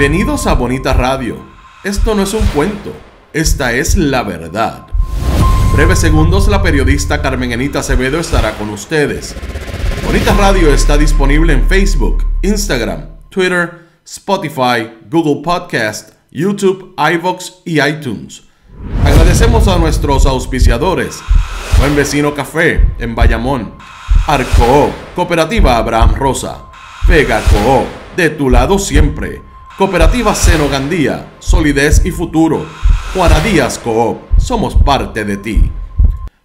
Bienvenidos a Bonita Radio. Esto no es un cuento, esta es la verdad. Breves segundos, la periodista Carmen Enita Acevedo estará con ustedes. Bonita Radio está disponible en Facebook, Instagram, Twitter, Spotify, Google Podcast, YouTube, iVox y iTunes. Agradecemos a nuestros auspiciadores: Buen Vecino Café en Bayamón, Arco, Cooperativa Abraham Rosa, Vega Coop de tu lado siempre. Cooperativa Cero Gandía, Solidez y Futuro. Juana Díaz Coop, somos parte de ti.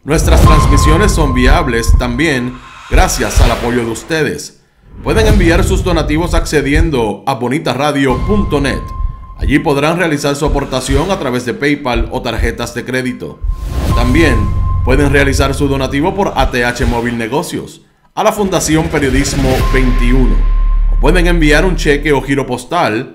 Nuestras transmisiones son viables también gracias al apoyo de ustedes. Pueden enviar sus donativos accediendo a bonitaradio.net. Allí podrán realizar su aportación a través de PayPal o tarjetas de crédito. También pueden realizar su donativo por ATH Móvil Negocios a la Fundación Periodismo 21. O pueden enviar un cheque o giro postal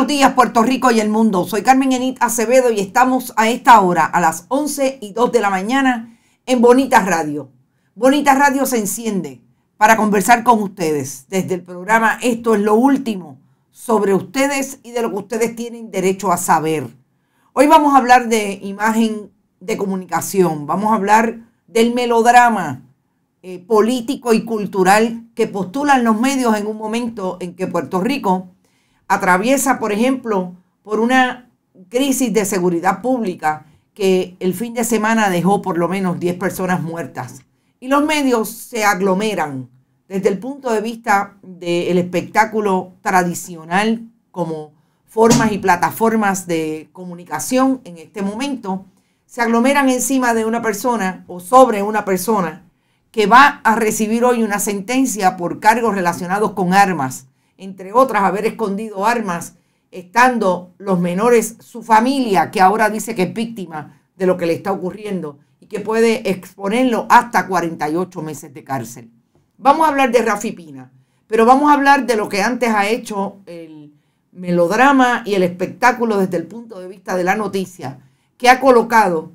buenos días Puerto Rico y el mundo. Soy Carmen Enit Acevedo y estamos a esta hora, a las 11 y 2 de la mañana, en Bonita Radio. Bonita Radio se enciende para conversar con ustedes desde el programa Esto es lo último sobre ustedes y de lo que ustedes tienen derecho a saber. Hoy vamos a hablar de imagen de comunicación, vamos a hablar del melodrama eh, político y cultural que postulan los medios en un momento en que Puerto Rico atraviesa, por ejemplo, por una crisis de seguridad pública que el fin de semana dejó por lo menos 10 personas muertas. Y los medios se aglomeran desde el punto de vista del espectáculo tradicional como formas y plataformas de comunicación en este momento, se aglomeran encima de una persona o sobre una persona que va a recibir hoy una sentencia por cargos relacionados con armas entre otras, haber escondido armas, estando los menores, su familia, que ahora dice que es víctima de lo que le está ocurriendo y que puede exponerlo hasta 48 meses de cárcel. Vamos a hablar de Rafi Pina, pero vamos a hablar de lo que antes ha hecho el melodrama y el espectáculo desde el punto de vista de la noticia, que ha colocado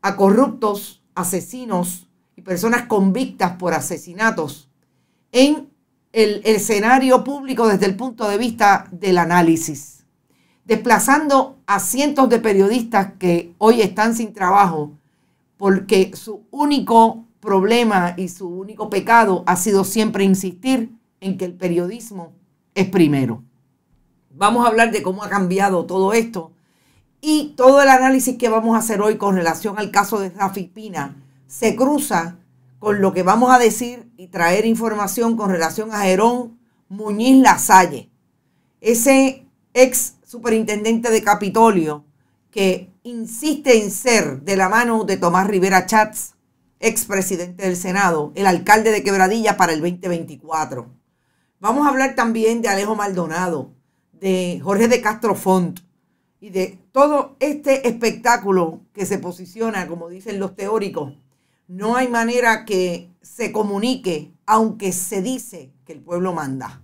a corruptos, asesinos y personas convictas por asesinatos en el, escenario público desde el punto de vista del análisis, desplazando a cientos de periodistas que hoy están sin trabajo porque su único problema y su único pecado ha sido siempre insistir en que el periodismo es primero. Vamos a hablar de cómo ha cambiado todo esto y todo el análisis que vamos a hacer hoy con relación al caso de Rafi Pina se cruza con lo que vamos a decir y traer información con relación a Jerón Muñiz Lasalle, ese ex superintendente de Capitolio que insiste en ser de la mano de Tomás Rivera Chats, presidente del Senado, el alcalde de Quebradilla para el 2024. Vamos a hablar también de Alejo Maldonado, de Jorge de Castro Font y de todo este espectáculo que se posiciona, como dicen los teóricos, no hay manera que se comunique, aunque se dice que el pueblo manda.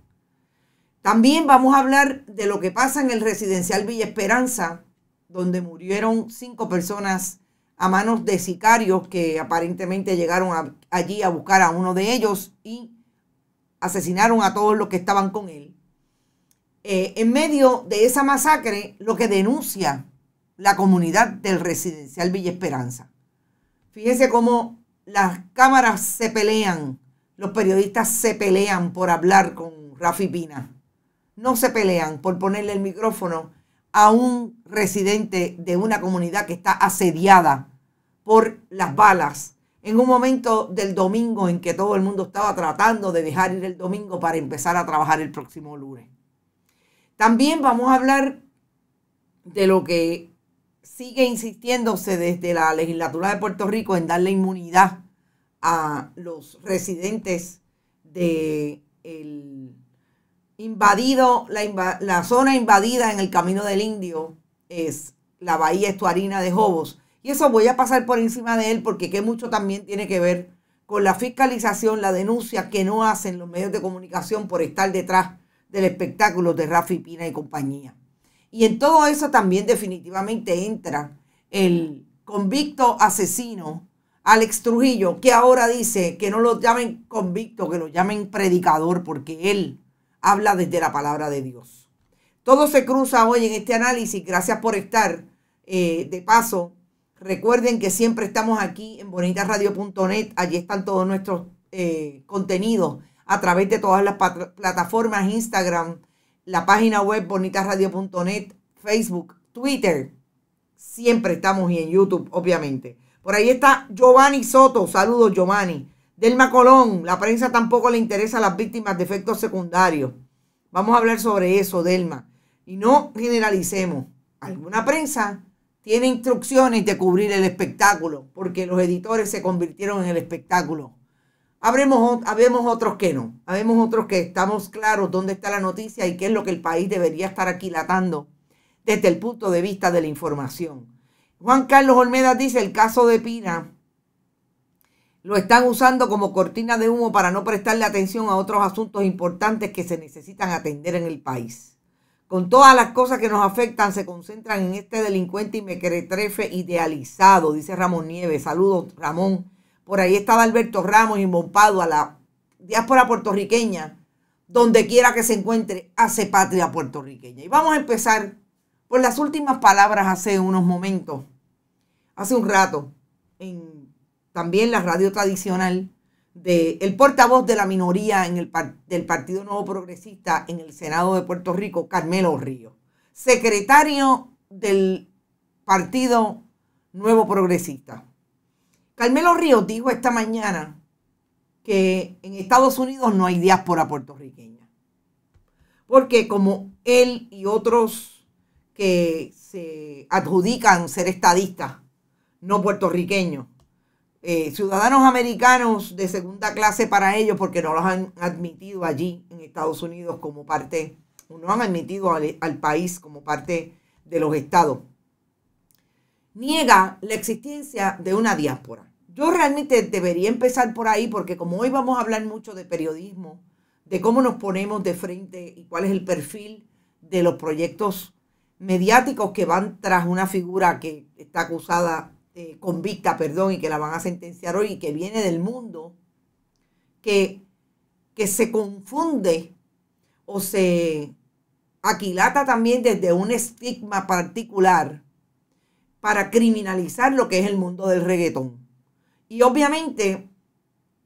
También vamos a hablar de lo que pasa en el residencial Villa Esperanza, donde murieron cinco personas a manos de sicarios que aparentemente llegaron allí a buscar a uno de ellos y asesinaron a todos los que estaban con él. Eh, en medio de esa masacre, lo que denuncia la comunidad del residencial Villa Esperanza. Fíjense cómo las cámaras se pelean, los periodistas se pelean por hablar con Rafi Pina. No se pelean por ponerle el micrófono a un residente de una comunidad que está asediada por las balas. En un momento del domingo en que todo el mundo estaba tratando de dejar ir el domingo para empezar a trabajar el próximo lunes. También vamos a hablar de lo que sigue insistiéndose desde la legislatura de Puerto Rico en darle inmunidad a los residentes de el invadido, la, la zona invadida en el Camino del Indio es la bahía estuarina de Jobos. Y eso voy a pasar por encima de él porque que mucho también tiene que ver con la fiscalización, la denuncia que no hacen los medios de comunicación por estar detrás del espectáculo de Rafi Pina y compañía. Y en todo eso también definitivamente entra el convicto asesino Alex Trujillo, que ahora dice que no lo llamen convicto, que lo llamen predicador, porque él habla desde la palabra de Dios. Todo se cruza hoy en este análisis. Gracias por estar. Eh, de paso, recuerden que siempre estamos aquí en bonitasradio.net. Allí están todos nuestros eh, contenidos a través de todas las plataformas, Instagram, la página web bonitasradio.net, Facebook, Twitter. Siempre estamos y en YouTube, obviamente. Por ahí está Giovanni Soto. Saludos, Giovanni. Delma Colón, la prensa tampoco le interesa a las víctimas de efectos secundarios. Vamos a hablar sobre eso, Delma. Y no generalicemos. Alguna prensa tiene instrucciones de cubrir el espectáculo, porque los editores se convirtieron en el espectáculo. Habremos, habemos otros que no, habemos otros que estamos claros dónde está la noticia y qué es lo que el país debería estar aquilatando desde el punto de vista de la información. Juan Carlos Olmeda dice, el caso de Pina lo están usando como cortina de humo para no prestarle atención a otros asuntos importantes que se necesitan atender en el país. Con todas las cosas que nos afectan, se concentran en este delincuente y me trefe idealizado, dice Ramón Nieves. Saludos, Ramón por ahí estaba Alberto Ramos y Mompado, a la diáspora puertorriqueña, donde quiera que se encuentre, hace patria puertorriqueña. Y vamos a empezar por las últimas palabras hace unos momentos, hace un rato, en también la radio tradicional, del portavoz de la minoría en el, del Partido Nuevo Progresista en el Senado de Puerto Rico, Carmelo Río, secretario del Partido Nuevo Progresista. Carmelo Ríos dijo esta mañana que en Estados Unidos no hay diáspora puertorriqueña. Porque como él y otros que se adjudican ser estadistas, no puertorriqueños, eh, ciudadanos americanos de segunda clase para ellos porque no los han admitido allí en Estados Unidos como parte, no han admitido al país como parte de los estados niega la existencia de una diáspora. Yo realmente debería empezar por ahí porque como hoy vamos a hablar mucho de periodismo, de cómo nos ponemos de frente y cuál es el perfil de los proyectos mediáticos que van tras una figura que está acusada, convicta, perdón, y que la van a sentenciar hoy y que viene del mundo, que, que se confunde o se aquilata también desde un estigma particular para criminalizar lo que es el mundo del reggaetón. Y obviamente,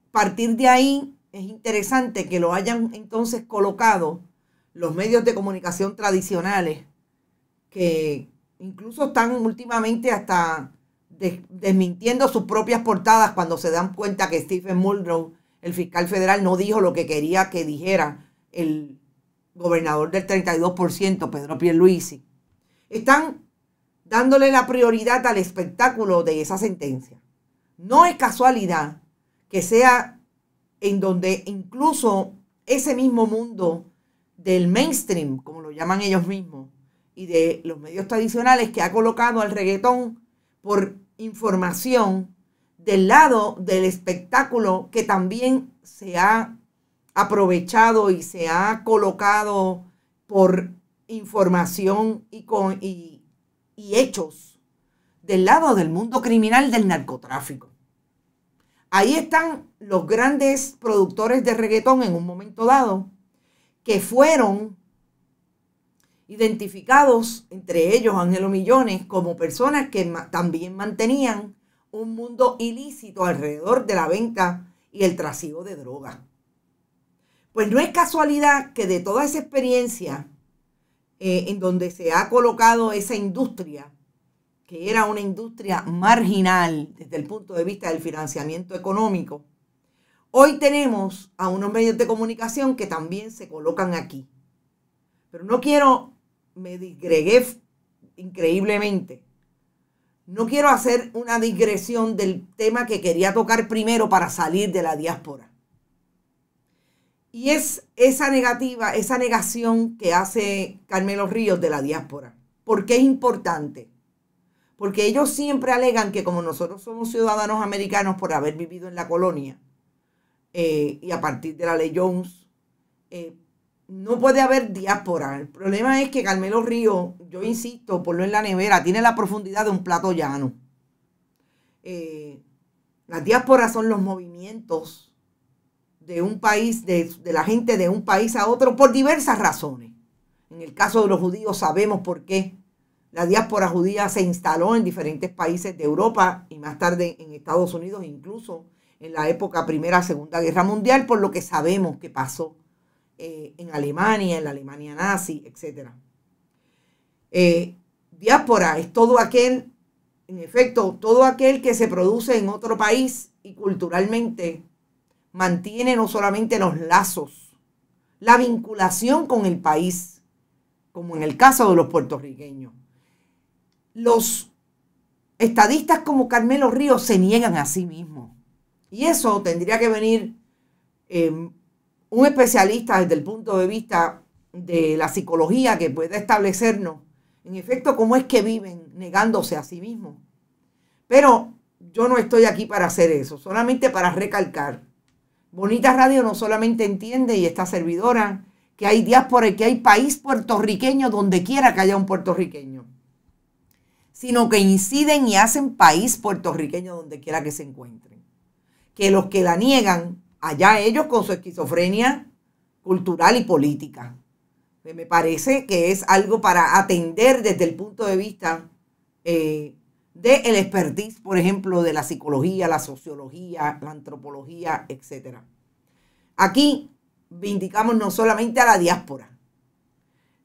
partir de ahí es interesante que lo hayan entonces colocado los medios de comunicación tradicionales, que incluso están últimamente hasta desmintiendo sus propias portadas cuando se dan cuenta que Stephen Muldrow, el fiscal federal, no dijo lo que quería que dijera el gobernador del 32%, Pedro Pierluisi. Están dándole la prioridad al espectáculo de esa sentencia. No es casualidad que sea en donde incluso ese mismo mundo del mainstream, como lo llaman ellos mismos, y de los medios tradicionales que ha colocado al reggaetón por información del lado del espectáculo que también se ha aprovechado y se ha colocado por información y, con, y hechos del lado del mundo criminal del narcotráfico. Ahí están los grandes productores de reggaetón en un momento dado, que fueron identificados, entre ellos Ángelo Millones, como personas que también mantenían un mundo ilícito alrededor de la venta y el trasiego de droga. Pues no es casualidad que de toda esa experiencia eh, en donde se ha colocado esa industria, que era una industria marginal desde el punto de vista del financiamiento económico, hoy tenemos a unos medios de comunicación que también se colocan aquí. Pero no quiero, me digregué increíblemente. No quiero hacer una digresión del tema que quería tocar primero para salir de la diáspora. Y es esa negativa, esa negación que hace Carmelo Ríos de la diáspora. ¿Por qué es importante? Porque ellos siempre alegan que como nosotros somos ciudadanos americanos por haber vivido en la colonia, eh, y a partir de la ley Jones, eh, no puede haber diáspora. El problema es que Carmelo Ríos, yo insisto, ponlo en la nevera, tiene la profundidad de un plato llano. Eh, las diásporas son los movimientos de un país, de, la gente de un país a otro por diversas razones. En el caso de los judíos sabemos por qué la diáspora judía se instaló en diferentes países de Europa y más tarde en Estados Unidos, incluso en la época Primera, Segunda Guerra Mundial, por lo que sabemos que pasó eh, en Alemania, en la Alemania nazi, etc. Eh, diáspora es todo aquel, en efecto, todo aquel que se produce en otro país y culturalmente mantiene no solamente los lazos, la vinculación con el país, como en el caso de los puertorriqueños. Los estadistas como Carmelo Ríos se niegan a sí mismos. Y eso tendría que venir eh, un especialista desde el punto de vista de la psicología que pueda establecernos, en efecto, cómo es que viven negándose a sí mismos. Pero yo no estoy aquí para hacer eso, solamente para recalcar Bonita Radio no solamente entiende y está servidora que hay por el que hay país puertorriqueño donde quiera que haya un puertorriqueño, sino que inciden y hacen país puertorriqueño donde quiera que se encuentren. Que los que la niegan, allá ellos con su esquizofrenia cultural y política. Me parece que es algo para atender desde el punto de vista eh, de el expertise, por ejemplo, de la psicología, la sociología, la antropología, etc. Aquí vindicamos no solamente a la diáspora,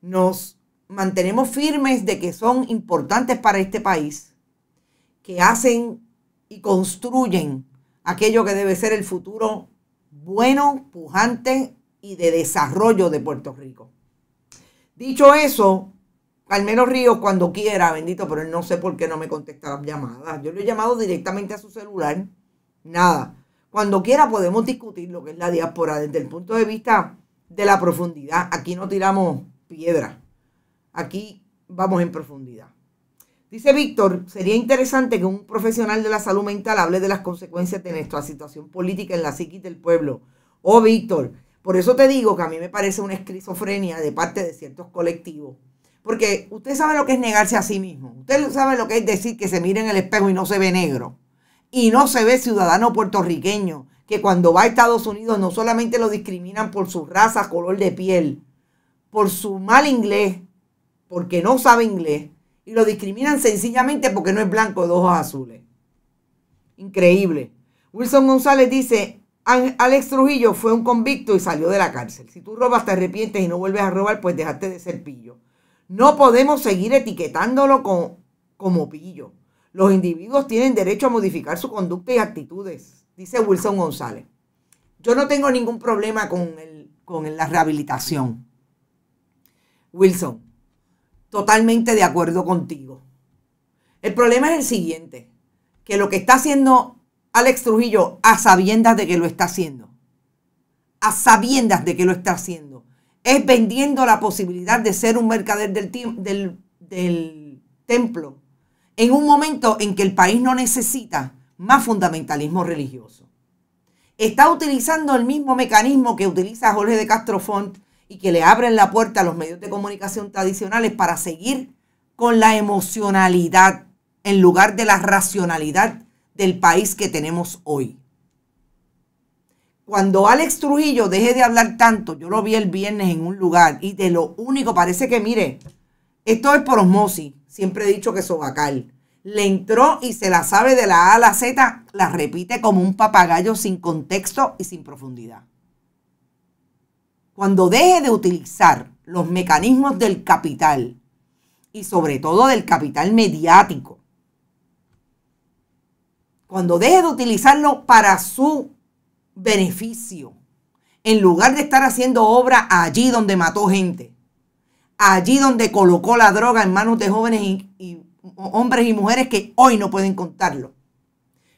nos mantenemos firmes de que son importantes para este país, que hacen y construyen aquello que debe ser el futuro bueno, pujante y de desarrollo de Puerto Rico. Dicho eso, al menos río cuando quiera, bendito, pero él no sé por qué no me contesta las llamadas. Yo le he llamado directamente a su celular. Nada. Cuando quiera podemos discutir lo que es la diáspora desde el punto de vista de la profundidad. Aquí no tiramos piedra. Aquí vamos en profundidad. Dice Víctor, sería interesante que un profesional de la salud mental hable de las consecuencias de nuestra situación política en la psiquis del pueblo. Oh, Víctor, por eso te digo que a mí me parece una esquizofrenia de parte de ciertos colectivos porque usted sabe lo que es negarse a sí mismo. Usted sabe lo que es decir que se mira en el espejo y no se ve negro. Y no se ve ciudadano puertorriqueño, que cuando va a Estados Unidos no solamente lo discriminan por su raza, color de piel, por su mal inglés, porque no sabe inglés, y lo discriminan sencillamente porque no es blanco de ojos azules. Increíble. Wilson González dice, Alex Trujillo fue un convicto y salió de la cárcel. Si tú robas, te arrepientes y no vuelves a robar, pues dejaste de ser pillo. No podemos seguir etiquetándolo como pillo. Los individuos tienen derecho a modificar su conducta y actitudes, dice Wilson González. Yo no tengo ningún problema con, con la rehabilitación. Wilson, totalmente de acuerdo contigo. El problema es el siguiente, que lo que está haciendo Alex Trujillo a sabiendas de que lo está haciendo, a sabiendas de que lo está haciendo, es vendiendo la posibilidad de ser un mercader del, templo en un momento en que el país no necesita más fundamentalismo religioso. Está utilizando el mismo mecanismo que utiliza Jorge de Castro Font y que le abren la puerta a los medios de comunicación tradicionales para seguir con la emocionalidad en lugar de la racionalidad del país que tenemos hoy cuando Alex Trujillo deje de hablar tanto, yo lo vi el viernes en un lugar y de lo único parece que, mire, esto es por osmosis, siempre he dicho que sobacal. Le entró y se la sabe de la A a la Z, la repite como un papagayo sin contexto y sin profundidad. Cuando deje de utilizar los mecanismos del capital y sobre todo del capital mediático, cuando deje de utilizarlo para su beneficio. En lugar de estar haciendo obra allí donde mató gente, allí donde colocó la droga en manos de jóvenes y, hombres y mujeres que hoy no pueden contarlo.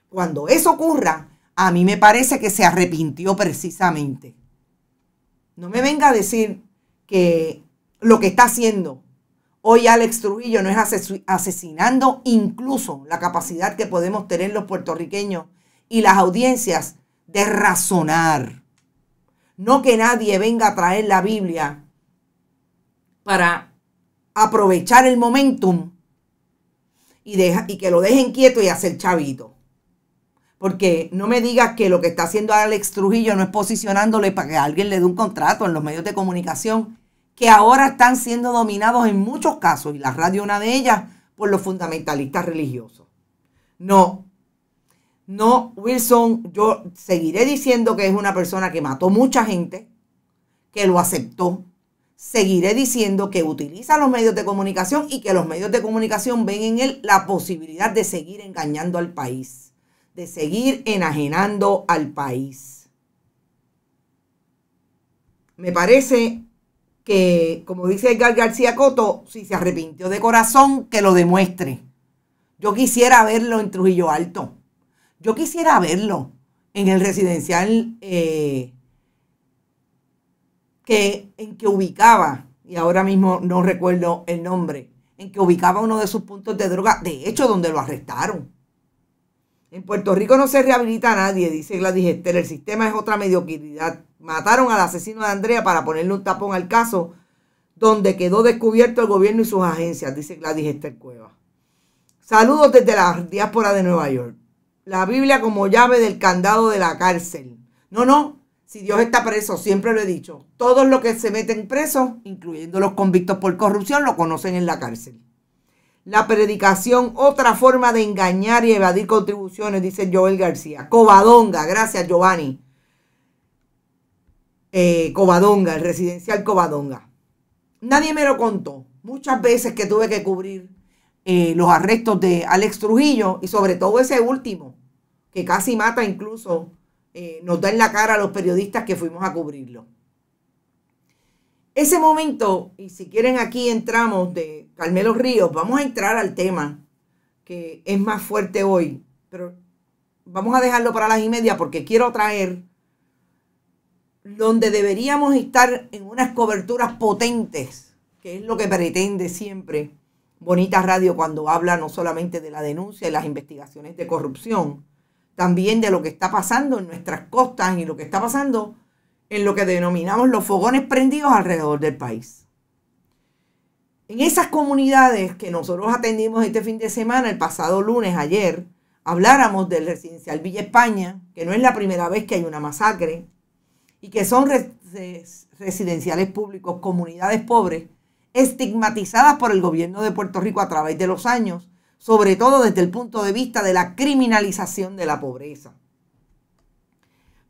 Cuando eso ocurra, a mí me parece que se arrepintió precisamente. No me venga a decir que lo que está haciendo hoy Alex Trujillo no es asesinando incluso la capacidad que podemos tener los puertorriqueños y las audiencias de razonar. No que nadie venga a traer la Biblia para aprovechar el momentum y, deja, y que lo dejen quieto y hacer chavito. Porque no me digas que lo que está haciendo Alex Trujillo no es posicionándole para que alguien le dé un contrato en los medios de comunicación que ahora están siendo dominados en muchos casos, y la radio una de ellas, por los fundamentalistas religiosos. No, no, Wilson, yo seguiré diciendo que es una persona que mató mucha gente, que lo aceptó. Seguiré diciendo que utiliza los medios de comunicación y que los medios de comunicación ven en él la posibilidad de seguir engañando al país, de seguir enajenando al país. Me parece que, como dice Edgar García Coto, si se arrepintió de corazón, que lo demuestre. Yo quisiera verlo en Trujillo Alto yo quisiera verlo en el residencial eh, que, en que ubicaba, y ahora mismo no recuerdo el nombre, en que ubicaba uno de sus puntos de droga, de hecho, donde lo arrestaron. En Puerto Rico no se rehabilita a nadie, dice Gladys Ester. El sistema es otra mediocridad. Mataron al asesino de Andrea para ponerle un tapón al caso, donde quedó descubierto el gobierno y sus agencias, dice Gladys Ester Cueva. Saludos desde la diáspora de Nueva York la Biblia como llave del candado de la cárcel. No, no, si Dios está preso, siempre lo he dicho, todos los que se meten presos, incluyendo los convictos por corrupción, lo conocen en la cárcel. La predicación, otra forma de engañar y evadir contribuciones, dice Joel García. Covadonga, gracias Giovanni. Eh, Covadonga, el residencial Covadonga. Nadie me lo contó. Muchas veces que tuve que cubrir eh, los arrestos de Alex Trujillo y sobre todo ese último, que casi mata incluso, eh, nos da en la cara a los periodistas que fuimos a cubrirlo. Ese momento, y si quieren aquí entramos de Carmelo Ríos, vamos a entrar al tema que es más fuerte hoy, pero vamos a dejarlo para las y media porque quiero traer donde deberíamos estar en unas coberturas potentes, que es lo que pretende siempre Bonita Radio cuando habla no solamente de la denuncia y las investigaciones de corrupción, también de lo que está pasando en nuestras costas y lo que está pasando en lo que denominamos los fogones prendidos alrededor del país. En esas comunidades que nosotros atendimos este fin de semana, el pasado lunes, ayer, habláramos del residencial Villa España, que no es la primera vez que hay una masacre, y que son residenciales públicos, comunidades pobres, estigmatizadas por el gobierno de Puerto Rico a través de los años, sobre todo desde el punto de vista de la criminalización de la pobreza.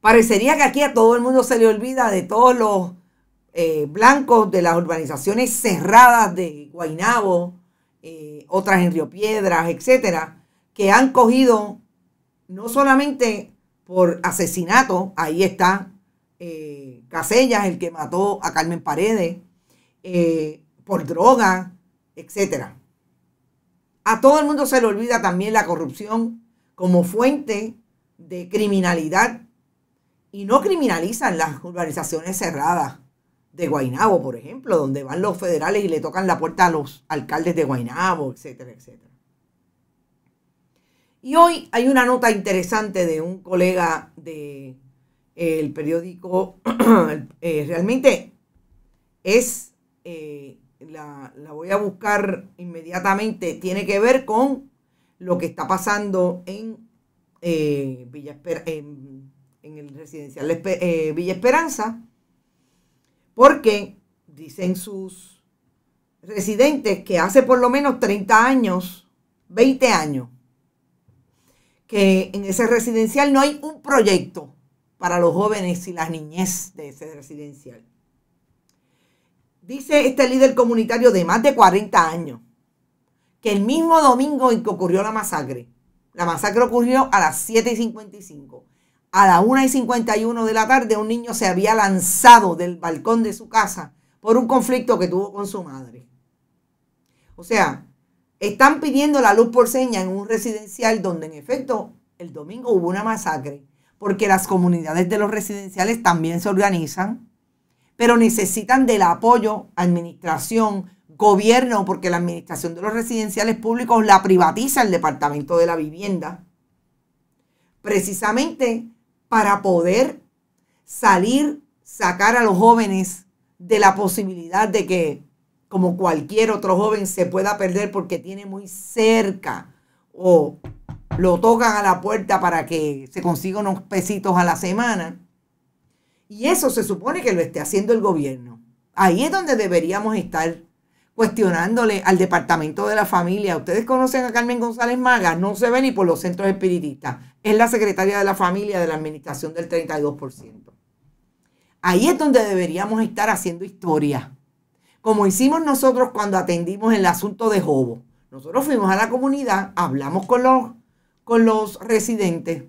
Parecería que aquí a todo el mundo se le olvida de todos los eh, blancos de las urbanizaciones cerradas de Guainabo, eh, otras en Río Piedras, etcétera, que han cogido no solamente por asesinato, ahí está eh, Casellas, el que mató a Carmen Paredes, por droga, etc. A todo el mundo se le olvida también la corrupción como fuente de criminalidad y no criminalizan las urbanizaciones cerradas de Guainabo, por ejemplo, donde van los federales y le tocan la puerta a los alcaldes de Guainabo, etcétera, etcétera. Y hoy hay una nota interesante de un colega del de, eh, el periódico, eh, realmente es eh, la, voy a buscar inmediatamente, tiene que ver con lo que está pasando en, eh, Villa en, el residencial eh, Villa Esperanza, porque dicen sus residentes que hace por lo menos 30 años, 20 años, que en ese residencial no hay un proyecto para los jóvenes y la niñez de ese residencial. Dice este líder comunitario de más de 40 años que el mismo domingo en que ocurrió la masacre, la masacre ocurrió a las 7 y 55. A las 1 y 51 de la tarde un niño se había lanzado del balcón de su casa por un conflicto que tuvo con su madre. O sea, están pidiendo la luz por seña en un residencial donde en efecto el domingo hubo una masacre, porque las comunidades de los residenciales también se organizan pero necesitan del apoyo, administración, gobierno, porque la administración de los residenciales públicos la privatiza el Departamento de la Vivienda, precisamente para poder salir, sacar a los jóvenes de la posibilidad de que, como cualquier otro joven, se pueda perder porque tiene muy cerca o lo tocan a la puerta para que se consiga unos pesitos a la semana y eso se supone que lo esté haciendo el gobierno. Ahí es donde deberíamos estar cuestionándole al Departamento de la Familia. Ustedes conocen a Carmen González Maga, no se ve ni por los centros espiritistas. Es la secretaria de la Familia de la Administración del 32%. Ahí es donde deberíamos estar haciendo historia. Como hicimos nosotros cuando atendimos el asunto de Jobo. Nosotros fuimos a la comunidad, hablamos con los, con los residentes.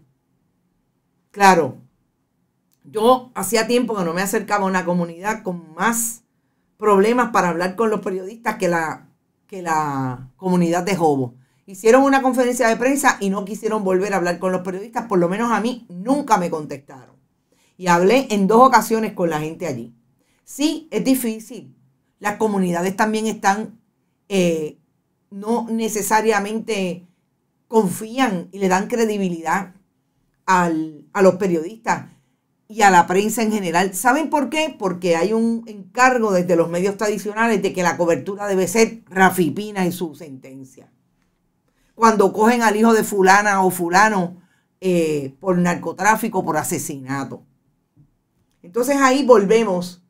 Claro, yo hacía tiempo que no me acercaba a una comunidad con más problemas para hablar con los periodistas que la, que la comunidad de Jobo. Hicieron una conferencia de prensa y no quisieron volver a hablar con los periodistas, por lo menos a mí nunca me contestaron. Y hablé en dos ocasiones con la gente allí. Sí, es difícil. Las comunidades también están, eh, no necesariamente confían y le dan credibilidad a los periodistas y a la prensa en general. ¿Saben por qué? Porque hay un encargo desde los medios tradicionales de que la cobertura debe ser Rafipina en su sentencia. Cuando cogen al hijo de fulana o fulano eh, por narcotráfico, por asesinato. Entonces ahí volvemos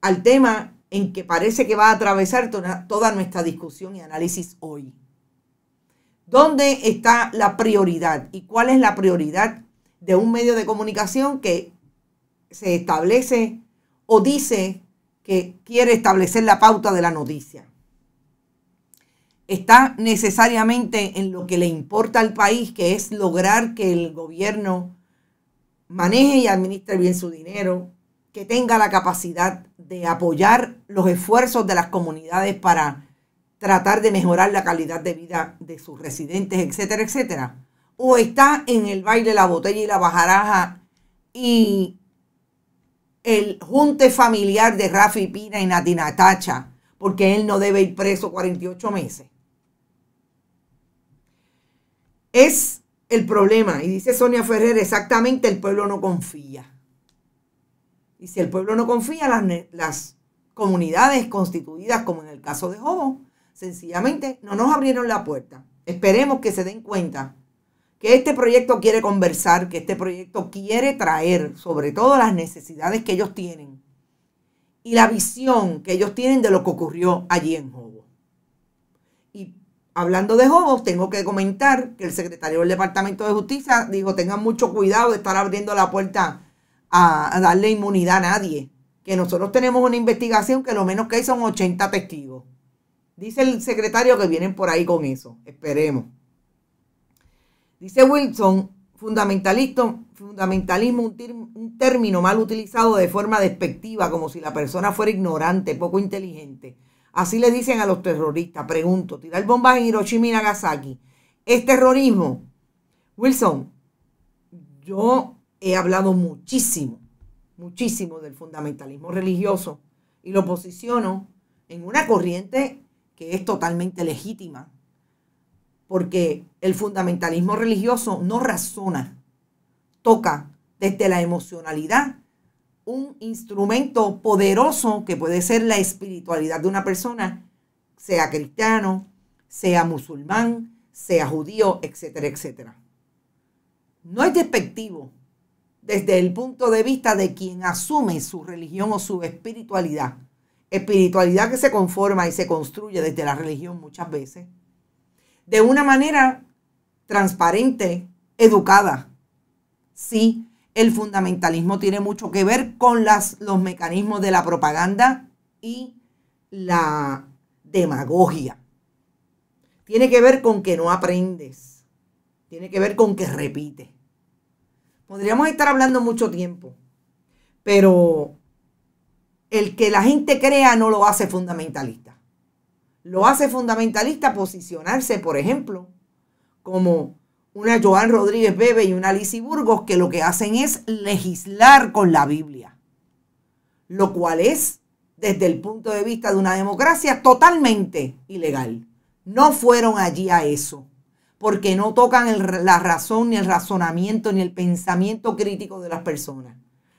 al tema en que parece que va a atravesar toda nuestra discusión y análisis hoy. ¿Dónde está la prioridad y cuál es la prioridad de un medio de comunicación que se establece o dice que quiere establecer la pauta de la noticia. Está necesariamente en lo que le importa al país, que es lograr que el gobierno maneje y administre bien su dinero, que tenga la capacidad de apoyar los esfuerzos de las comunidades para tratar de mejorar la calidad de vida de sus residentes, etcétera, etcétera. O está en el baile la botella y la bajaraja y el junte familiar de Rafi Pina y Natina Tacha, porque él no debe ir preso 48 meses. Es el problema, y dice Sonia Ferrer, exactamente el pueblo no confía. Y si el pueblo no confía, las, las comunidades constituidas, como en el caso de Jobo, sencillamente no nos abrieron la puerta. Esperemos que se den cuenta que este proyecto quiere conversar, que este proyecto quiere traer sobre todo las necesidades que ellos tienen y la visión que ellos tienen de lo que ocurrió allí en Jobos. Y hablando de Jobos, tengo que comentar que el secretario del Departamento de Justicia dijo, tengan mucho cuidado de estar abriendo la puerta a, a darle inmunidad a nadie, que nosotros tenemos una investigación que lo menos que hay son 80 testigos. Dice el secretario que vienen por ahí con eso. Esperemos. Dice Wilson, fundamentalismo, fundamentalismo un, término mal utilizado de forma despectiva, como si la persona fuera ignorante, poco inteligente. Así le dicen a los terroristas. Pregunto, tirar bombas en Hiroshima y Nagasaki, ¿es terrorismo? Wilson, yo he hablado muchísimo, muchísimo del fundamentalismo religioso y lo posiciono en una corriente que es totalmente legítima, porque el fundamentalismo religioso no razona, toca desde la emocionalidad un instrumento poderoso que puede ser la espiritualidad de una persona, sea cristiano, sea musulmán, sea judío, etcétera, etcétera. No es despectivo desde el punto de vista de quien asume su religión o su espiritualidad. Espiritualidad que se conforma y se construye desde la religión muchas veces de una manera transparente, educada. Sí, el fundamentalismo tiene mucho que ver con los mecanismos de la propaganda y la demagogia. Tiene que ver con que no aprendes. Tiene que ver con que repites. Podríamos estar hablando mucho tiempo, pero el que la gente crea no lo hace fundamentalista lo hace fundamentalista posicionarse, por ejemplo, como una Joan Rodríguez Bebe y una Lizy Burgos, que lo que hacen es legislar con la Biblia, lo cual es, desde el punto de vista de una democracia, totalmente ilegal. No fueron allí a eso, porque no tocan la razón, ni el razonamiento, ni el pensamiento crítico de las personas.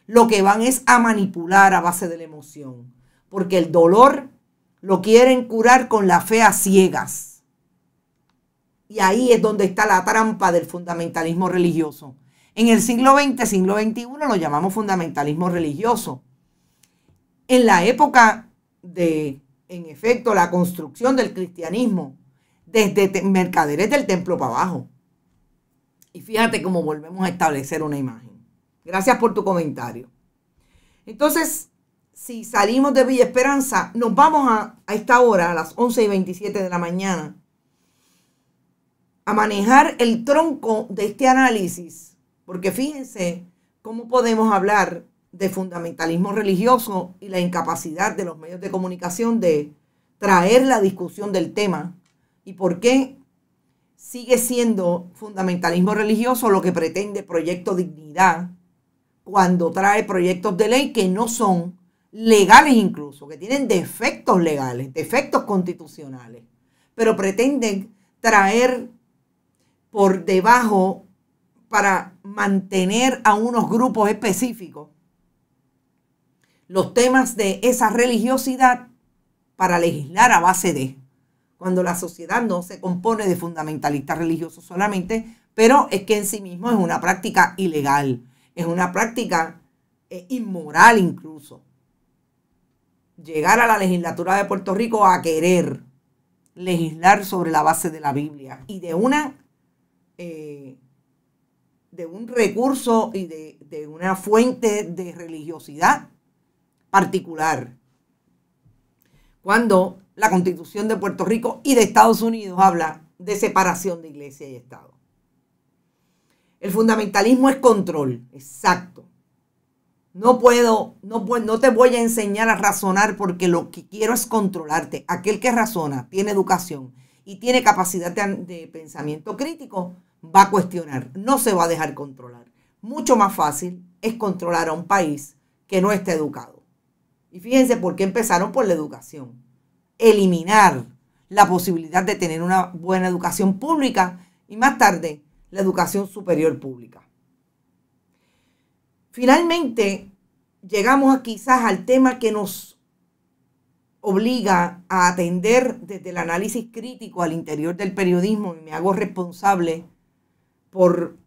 Lo que van es a manipular a base de la emoción, porque el dolor lo quieren curar con la fe a ciegas. Y ahí es donde está la trampa del fundamentalismo religioso. En el siglo XX, siglo XXI lo llamamos fundamentalismo religioso. En la época de, en efecto, la construcción del cristianismo, desde mercaderes del templo para abajo. Y fíjate cómo volvemos a establecer una imagen. Gracias por tu comentario. Entonces, si salimos de Villa Esperanza, nos vamos a, a esta hora, a las 11 y 27 de la mañana, a manejar el tronco de este análisis. Porque fíjense cómo podemos hablar de fundamentalismo religioso y la incapacidad de los medios de comunicación de traer la discusión del tema y por qué sigue siendo fundamentalismo religioso lo que pretende Proyecto Dignidad cuando trae proyectos de ley que no son legales incluso, que tienen defectos legales, defectos constitucionales, pero pretenden traer por debajo para mantener a unos grupos específicos los temas de esa religiosidad para legislar a base de, cuando la sociedad no se compone de fundamentalistas religiosos solamente, pero es que en sí mismo es una práctica ilegal, es una práctica eh, inmoral incluso llegar a la legislatura de Puerto Rico a querer legislar sobre la base de la Biblia y de una eh, de un recurso y de, de una fuente de religiosidad particular. Cuando la constitución de Puerto Rico y de Estados Unidos habla de separación de iglesia y Estado. El fundamentalismo es control, exacto. No puedo, no, te voy a enseñar a razonar porque lo que quiero es controlarte. Aquel que razona, tiene educación y tiene capacidad de, pensamiento crítico, va a cuestionar, no se va a dejar controlar. Mucho más fácil es controlar a un país que no está educado. Y fíjense por qué empezaron por la educación. Eliminar la posibilidad de tener una buena educación pública y más tarde la educación superior pública. Finalmente, llegamos quizás al tema que nos obliga a atender desde el análisis crítico al interior del periodismo y me hago responsable por,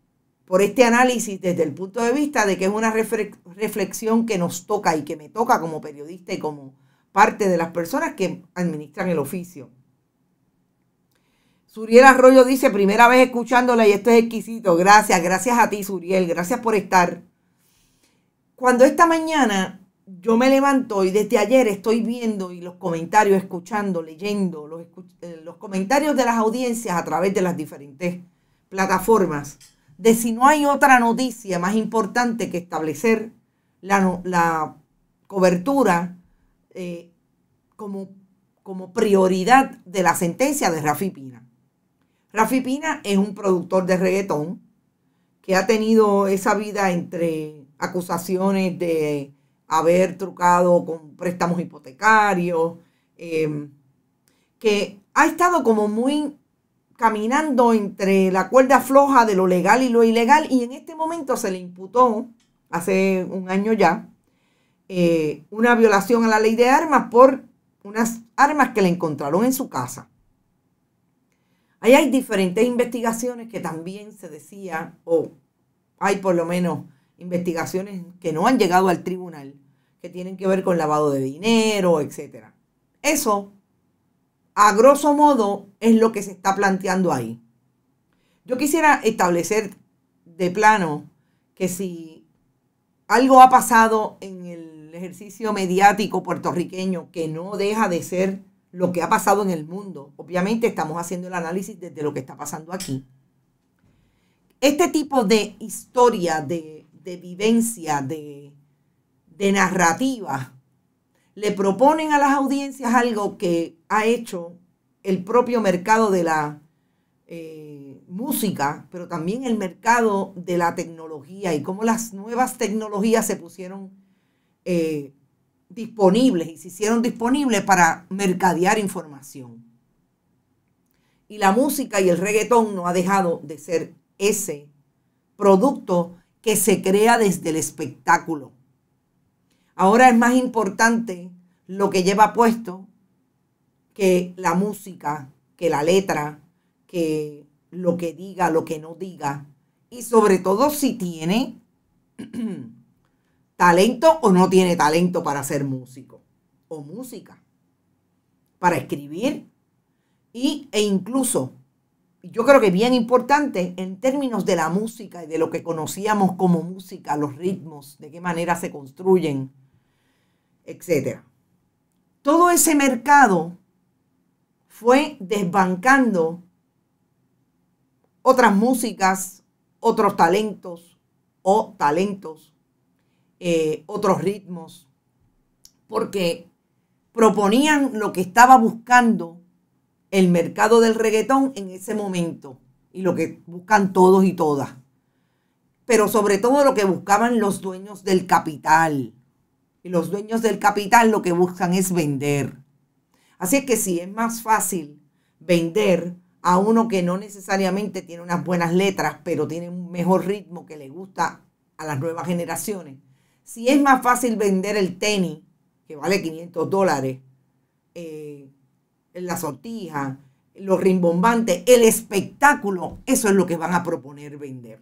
por este análisis desde el punto de vista de que es una reflexión que nos toca y que me toca como periodista y como parte de las personas que administran el oficio. Suriel Arroyo dice, primera vez escuchándola y esto es exquisito. Gracias, gracias a ti Suriel, gracias por estar cuando esta mañana yo me levanto y desde ayer estoy viendo y los comentarios, escuchando, leyendo eh, los, comentarios de las audiencias a través de las diferentes plataformas, de si no hay otra noticia más importante que establecer la, cobertura eh, como, como prioridad de la sentencia de Rafi Pina. Rafi Pina es un productor de reggaetón que ha tenido esa vida entre acusaciones de haber trucado con préstamos hipotecarios, em, que ha estado como muy caminando entre la cuerda floja de lo legal y lo ilegal y en este momento se le imputó, hace un año ya, eh, una violación a la ley de armas por unas armas que le encontraron en su casa. Ahí hay diferentes investigaciones que también se decía, o hay por lo menos investigaciones que no han llegado al tribunal, que tienen que ver con lavado de dinero, etc. Eso, a grosso modo, es lo que se está planteando ahí. Yo quisiera establecer de plano que si algo ha pasado en el ejercicio mediático puertorriqueño que no deja de ser lo que ha pasado en el mundo, obviamente estamos haciendo el análisis desde lo que está pasando aquí. Este tipo de historia de de vivencia, de, narrativa, le proponen a las audiencias algo que ha hecho el propio mercado de la eh, música, pero también el mercado de la tecnología y cómo las nuevas tecnologías se pusieron eh, disponibles y se hicieron disponibles para mercadear información. Y la música y el reggaetón no ha dejado de ser ese producto que se crea desde el espectáculo. Ahora es más importante lo que lleva puesto que la música, que la letra, que lo que diga, lo que no diga. Y sobre todo si tiene talento o no tiene talento para ser músico o música, para escribir y, e incluso yo creo que bien importante en términos de la música y de lo que conocíamos como música, los ritmos, de qué manera se construyen, etc. Todo ese mercado fue desbancando otras músicas, otros talentos o talentos, eh, otros ritmos, porque proponían lo que estaba buscando el mercado del reggaetón en ese momento y lo que buscan todos y todas. Pero sobre todo lo que buscaban los dueños del capital. Y los dueños del capital lo que buscan es vender. Así es que si es más fácil vender a uno que no necesariamente tiene unas buenas letras, pero tiene un mejor ritmo que le gusta a las nuevas generaciones. Si es más fácil vender el tenis, que vale 500 dólares, eh, la sortija, los rimbombantes, el espectáculo, eso es lo que van a proponer vender.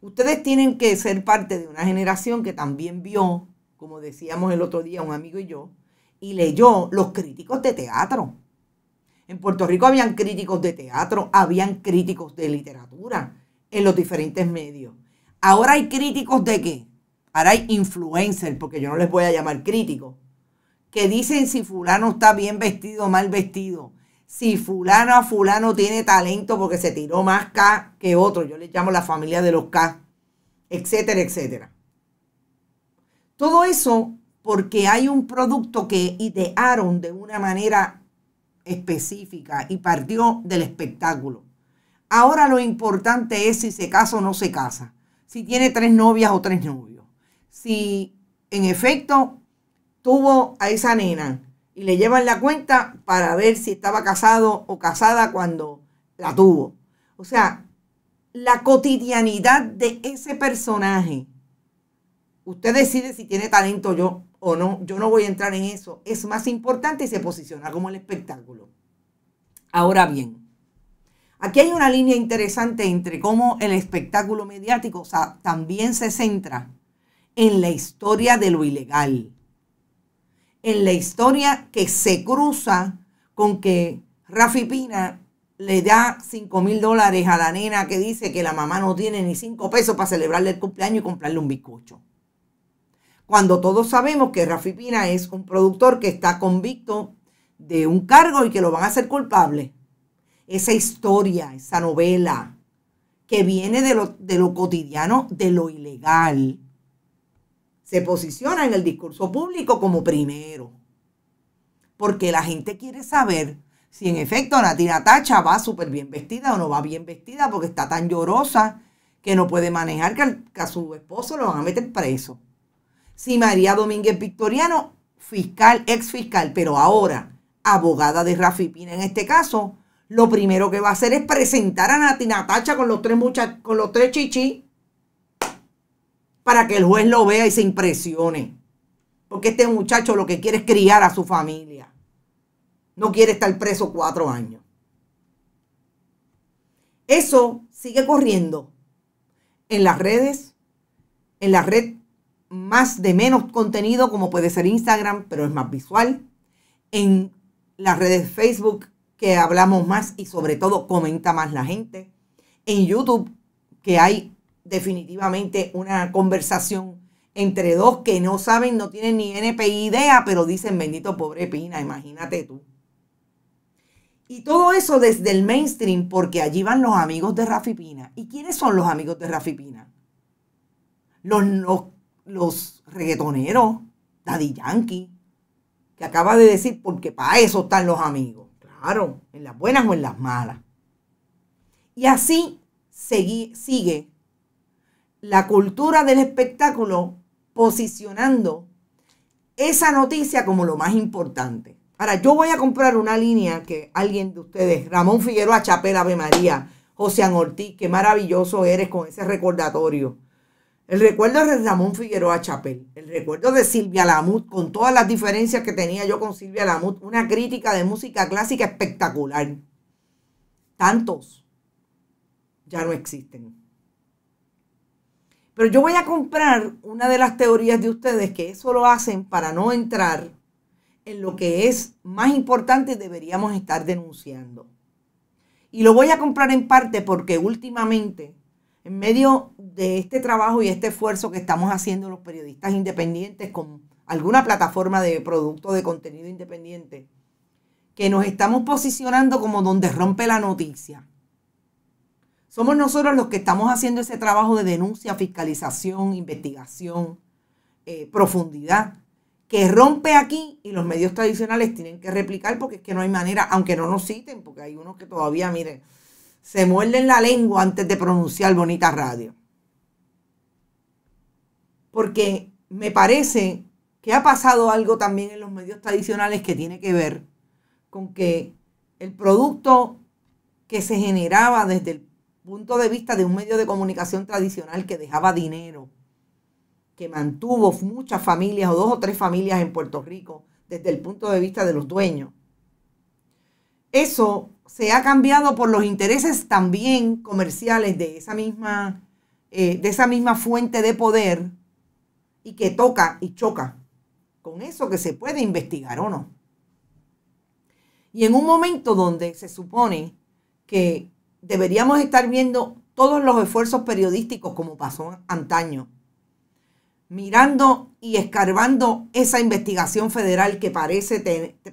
Ustedes tienen que ser parte de una generación que también vio, como decíamos el otro día un amigo y yo, y leyó los críticos de teatro. En Puerto Rico habían críticos de teatro, habían críticos de literatura en los diferentes medios. Ahora hay críticos de qué? Ahora hay influencers, porque yo no les voy a llamar críticos que dicen si fulano está bien vestido o mal vestido, si fulano a fulano tiene talento porque se tiró más K que otro, yo le llamo la familia de los K, etcétera, etcétera. Todo eso porque hay un producto que idearon de una manera específica y partió del espectáculo. Ahora lo importante es si se casa o no se casa, si tiene tres novias o tres novios, si en efecto tuvo a esa nena y le llevan la cuenta para ver si estaba casado o casada cuando la tuvo. O sea, la cotidianidad de ese personaje. Usted decide si tiene talento yo o no. Yo no voy a entrar en eso. Es más importante y se posiciona como el espectáculo. Ahora bien, aquí hay una línea interesante entre cómo el espectáculo mediático o sea, también se centra en la historia de lo ilegal en la historia que se cruza con que Rafi Pina le da 5 mil dólares a la nena que dice que la mamá no tiene ni 5 pesos para celebrarle el cumpleaños y comprarle un bizcocho. Cuando todos sabemos que Rafi Pina es un productor que está convicto de un cargo y que lo van a hacer culpable. Esa historia, esa novela, que viene de lo, de lo cotidiano, de lo ilegal, se posiciona en el discurso público como primero. Porque la gente quiere saber si en efecto Natina Tacha va súper bien vestida o no va bien vestida porque está tan llorosa que no puede manejar que, a su esposo lo van a meter preso. Si María Domínguez Victoriano, fiscal, ex fiscal, pero ahora abogada de Rafi Pina en este caso, lo primero que va a hacer es presentar a Natina Tacha con los tres con los tres chichis para que el juez lo vea y se impresione. Porque este muchacho lo que quiere es criar a su familia. No quiere estar preso cuatro años. Eso sigue corriendo en las redes, en la red más de menos contenido como puede ser Instagram, pero es más visual, en las redes Facebook que hablamos más y sobre todo comenta más la gente, en YouTube que hay definitivamente una conversación entre dos que no saben, no tienen ni NPI idea, pero dicen, bendito pobre Pina, imagínate tú. Y todo eso desde el mainstream, porque allí van los amigos de Rafi Pina. ¿Y quiénes son los amigos de Rafi Pina? Los, los, reggaetoneros, Daddy Yankee, que acaba de decir, porque para eso están los amigos. Claro, en las buenas o en las malas. Y así sigue la cultura del espectáculo posicionando esa noticia como lo más importante. Ahora, yo voy a comprar una línea que alguien de ustedes, Ramón Figueroa Chapela Ave María, José Ortiz, qué maravilloso eres con ese recordatorio. El recuerdo de Ramón Figueroa Chapel, el recuerdo de Silvia Lamut, con todas las diferencias que tenía yo con Silvia Lamut, una crítica de música clásica espectacular. Tantos ya no existen. Pero yo voy a comprar una de las teorías de ustedes que eso lo hacen para no entrar en lo que es más importante y deberíamos estar denunciando. Y lo voy a comprar en parte porque últimamente, en medio de este trabajo y este esfuerzo que estamos haciendo los periodistas independientes con alguna plataforma de producto de contenido independiente, que nos estamos posicionando como donde rompe la noticia. Somos nosotros los que estamos haciendo ese trabajo de denuncia, fiscalización, investigación, eh, profundidad, que rompe aquí y los medios tradicionales tienen que replicar porque es que no hay manera, aunque no nos citen, porque hay unos que todavía, miren, se muerden la lengua antes de pronunciar bonita radio. Porque me parece que ha pasado algo también en los medios tradicionales que tiene que ver con que el producto que se generaba desde el punto de vista de un medio de comunicación tradicional que dejaba dinero, que mantuvo muchas familias o dos o tres familias en Puerto Rico desde el punto de vista de los dueños. Eso se ha cambiado por los intereses también comerciales de esa misma, eh, de esa misma fuente de poder y que toca y choca con eso que se puede investigar o no. Y en un momento donde se supone que deberíamos estar viendo todos los esfuerzos periodísticos como pasó antaño, mirando y escarbando esa investigación federal que parece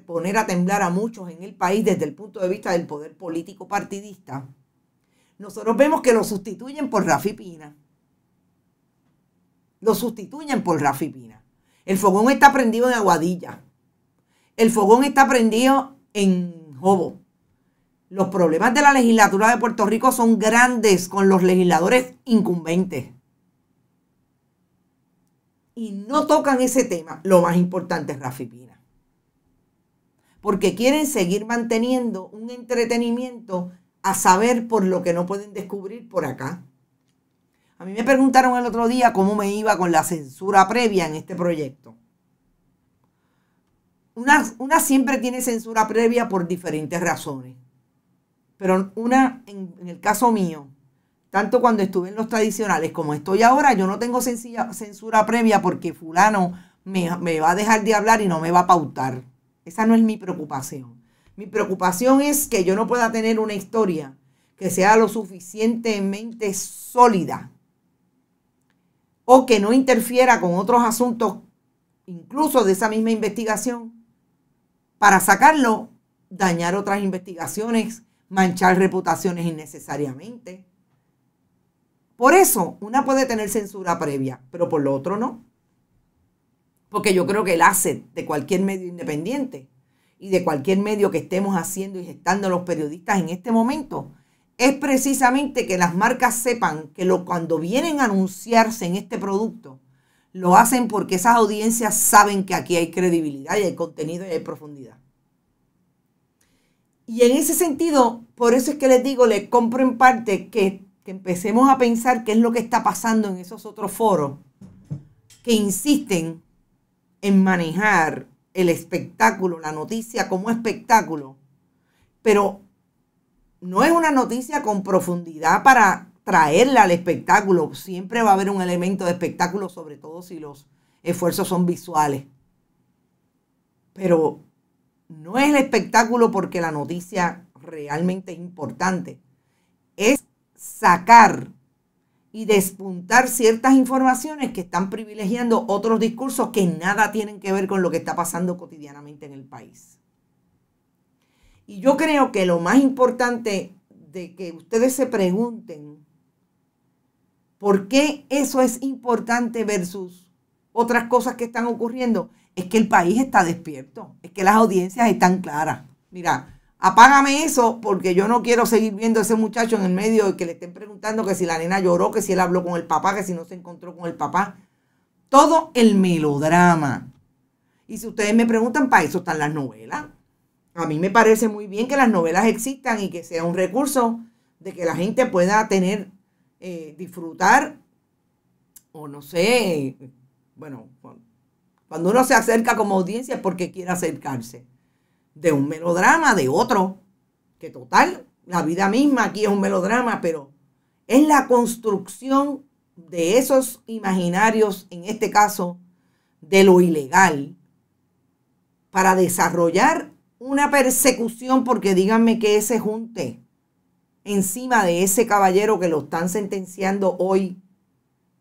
poner a temblar a muchos en el país desde el punto de vista del poder político partidista, nosotros vemos que lo sustituyen por Rafi Pina. Lo sustituyen por Rafi Pina. El fogón está prendido en Aguadilla. El fogón está prendido en Jobo. Los problemas de la legislatura de Puerto Rico son grandes con los legisladores incumbentes. Y no tocan ese tema, lo más importante, Rafi Pina. Porque quieren seguir manteniendo un entretenimiento a saber por lo que no pueden descubrir por acá. A mí me preguntaron el otro día cómo me iba con la censura previa en este proyecto. una, siempre tiene censura previa por diferentes razones. Pero una, en, el caso mío, tanto cuando estuve en los tradicionales como estoy ahora, yo no tengo censura previa porque fulano me, me, va a dejar de hablar y no me va a pautar. Esa no es mi preocupación. Mi preocupación es que yo no pueda tener una historia que sea lo suficientemente sólida o que no interfiera con otros asuntos, incluso de esa misma investigación, para sacarlo, dañar otras investigaciones, manchar reputaciones innecesariamente. Por eso, una puede tener censura previa, pero por lo otro no. Porque yo creo que el asset de cualquier medio independiente y de cualquier medio que estemos haciendo y gestando los periodistas en este momento es precisamente que las marcas sepan que lo, cuando vienen a anunciarse en este producto, lo hacen porque esas audiencias saben que aquí hay credibilidad y hay contenido y hay profundidad. Y en ese sentido, por eso es que les digo, les compro en parte que, empecemos a pensar qué es lo que está pasando en esos otros foros que insisten en manejar el espectáculo, la noticia como espectáculo, pero no es una noticia con profundidad para traerla al espectáculo. Siempre va a haber un elemento de espectáculo, sobre todo si los esfuerzos son visuales. Pero no es el espectáculo porque la noticia realmente es importante. Es sacar y despuntar ciertas informaciones que están privilegiando otros discursos que nada tienen que ver con lo que está pasando cotidianamente en el país. Y yo creo que lo más importante de que ustedes se pregunten por qué eso es importante versus otras cosas que están ocurriendo es que el país está despierto, es que las audiencias están claras. Mira, apágame eso porque yo no quiero seguir viendo a ese muchacho en el medio que le estén preguntando que si la nena lloró, que si él habló con el papá, que si no se encontró con el papá. Todo el melodrama. Y si ustedes me preguntan, para eso están las novelas. A mí me parece muy bien que las novelas existan y que sea un recurso de que la gente pueda tener, eh, disfrutar, o no sé, bueno, cuando uno se acerca como audiencia es porque quiere acercarse de un melodrama, de otro, que total, la vida misma aquí es un melodrama, pero es la construcción de esos imaginarios, en este caso, de lo ilegal, para desarrollar una persecución, porque díganme que ese junte encima de ese caballero que lo están sentenciando hoy,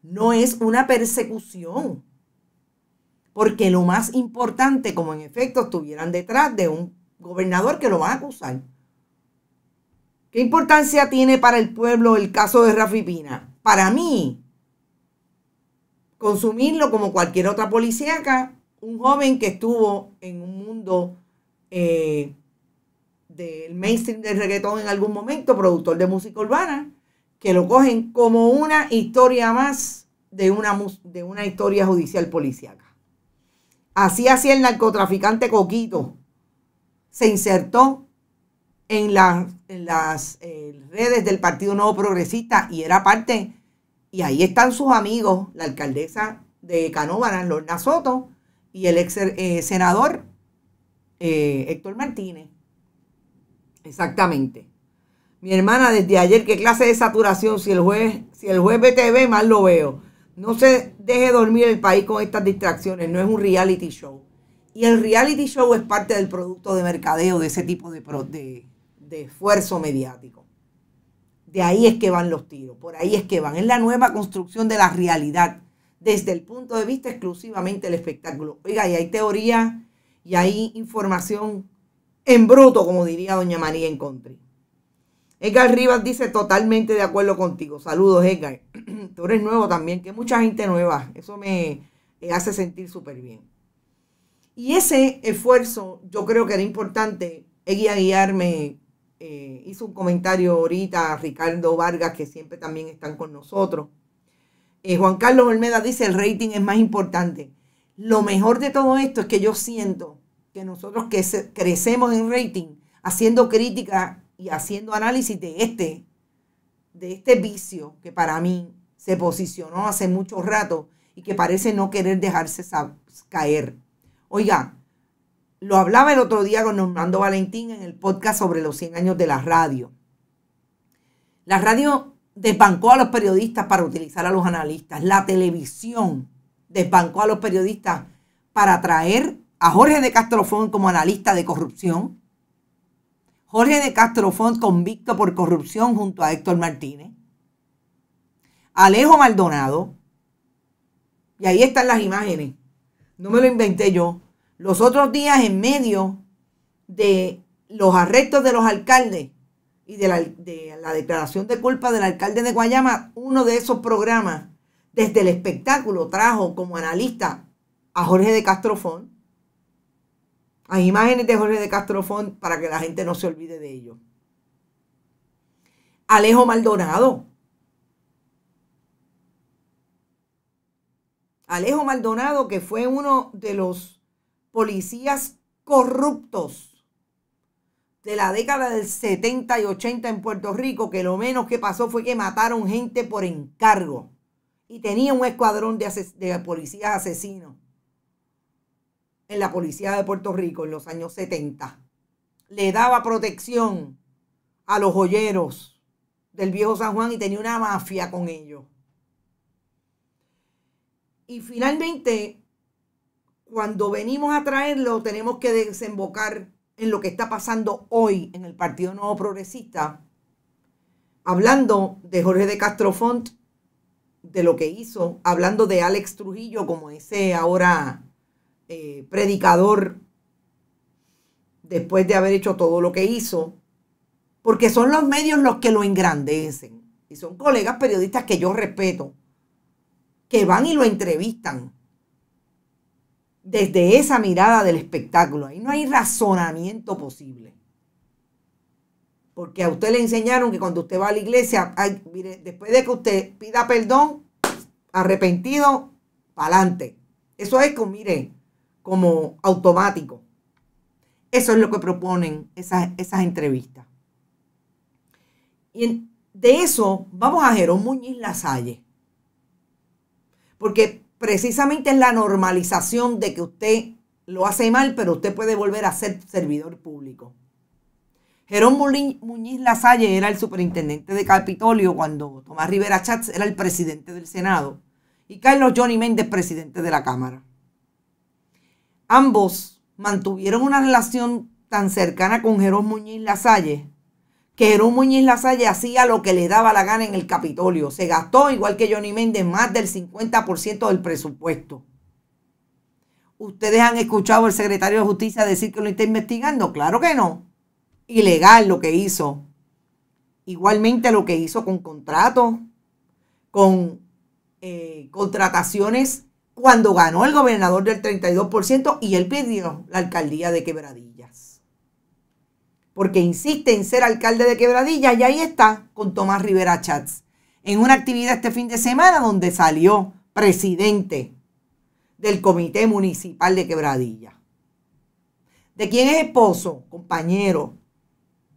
no es una persecución porque lo más importante, como en efecto estuvieran detrás de un gobernador que lo va a acusar. ¿Qué importancia tiene para el pueblo el caso de Rafi Pina? Para mí, consumirlo como cualquier otra policíaca, un joven que estuvo en un mundo eh, del mainstream del reggaetón en algún momento, productor de música urbana, que lo cogen como una historia más de una, de una historia judicial policíaca. Así así el narcotraficante Coquito. Se insertó en, las eh, redes del Partido Nuevo Progresista y era parte, y ahí están sus amigos, la alcaldesa de Canóvanas, Lorna Soto, y el ex eh, senador eh, Héctor Martínez. Exactamente. Mi hermana, desde ayer, qué clase de saturación. Si el juez, si el juez BTV, más lo veo. No se deje dormir el país con estas distracciones, no es un reality show. Y el reality show es parte del producto de mercadeo de ese tipo de, de, esfuerzo mediático. De ahí es que van los tiros, por ahí es que van. Es la nueva construcción de la realidad desde el punto de vista exclusivamente del espectáculo. Oiga, y hay teoría y hay información en bruto, como diría doña María Encontri. Edgar Rivas dice totalmente de acuerdo contigo. Saludos, Edgar. Tú eres nuevo también, que mucha gente nueva. Eso me hace sentir súper bien. Y ese esfuerzo yo creo que era importante. Egui Guiar me eh, hizo un comentario ahorita, Ricardo Vargas, que siempre también están con nosotros. Eh, Juan Carlos Olmeda dice, el rating es más importante. Lo mejor de todo esto es que yo siento que nosotros que crecemos en rating haciendo críticas, y haciendo análisis de este, de este vicio que para mí se posicionó hace mucho rato y que parece no querer dejarse caer. Oiga, lo hablaba el otro día con Normando Valentín en el podcast sobre los 100 años de la radio. La radio desbancó a los periodistas para utilizar a los analistas. La televisión desbancó a los periodistas para traer a Jorge de Castrofón como analista de corrupción, Jorge de Castrofón convicto por corrupción junto a Héctor Martínez. Alejo Maldonado. Y ahí están las imágenes. No me lo inventé yo. Los otros días en medio de los arrestos de los alcaldes y de la, declaración de culpa del alcalde de Guayama, uno de esos programas desde el espectáculo trajo como analista a Jorge de Castrofón hay imágenes de Jorge de Castrofón para que la gente no se olvide de ello. Alejo Maldonado. Alejo Maldonado, que fue uno de los policías corruptos de la década del 70 y 80 en Puerto Rico, que lo menos que pasó fue que mataron gente por encargo. Y tenía un escuadrón de policías asesinos en la policía de Puerto Rico en los años 70 le daba protección a los joyeros del viejo San Juan y tenía una mafia con ellos. Y finalmente, cuando venimos a traerlo, tenemos que desembocar en lo que está pasando hoy en el Partido Nuevo Progresista, hablando de Jorge de Castrofont, de lo que hizo, hablando de Alex Trujillo como ese ahora eh, predicador después de haber hecho todo lo que hizo, porque son los medios los que lo engrandecen. Y son colegas periodistas que yo respeto, que van y lo entrevistan desde esa mirada del espectáculo. Ahí no hay razonamiento posible. Porque a usted le enseñaron que cuando usted va a la iglesia, mire, después de que usted pida perdón, arrepentido, pa'lante, Eso es con, mire, como automático. Eso es lo que proponen esas, esas entrevistas. Y de eso vamos a Jerón Muñiz Lasalle. Porque precisamente es la normalización de que usted lo hace mal, pero usted puede volver a ser servidor público. Jerón Muñiz Lasalle era el superintendente de Capitolio cuando Tomás Rivera Chats era el presidente del Senado y Carlos Johnny Méndez presidente de la Cámara. Ambos mantuvieron una relación tan cercana con Jerón Muñiz Lasalle que Jerón Muñiz Lasalle hacía lo que le daba la gana en el Capitolio. Se gastó, igual que Johnny Méndez, más del 50% del presupuesto. ¿Ustedes han escuchado al secretario de Justicia decir que lo está investigando? Claro que no. Ilegal lo que hizo. Igualmente lo que hizo con contratos, con eh, contrataciones cuando ganó el gobernador del 32% y él pidió la alcaldía de Quebradillas. Porque insiste en ser alcalde de Quebradillas y ahí está con Tomás Rivera Chats en una actividad este fin de semana donde salió presidente del Comité Municipal de Quebradillas. ¿De quién es esposo? Compañero.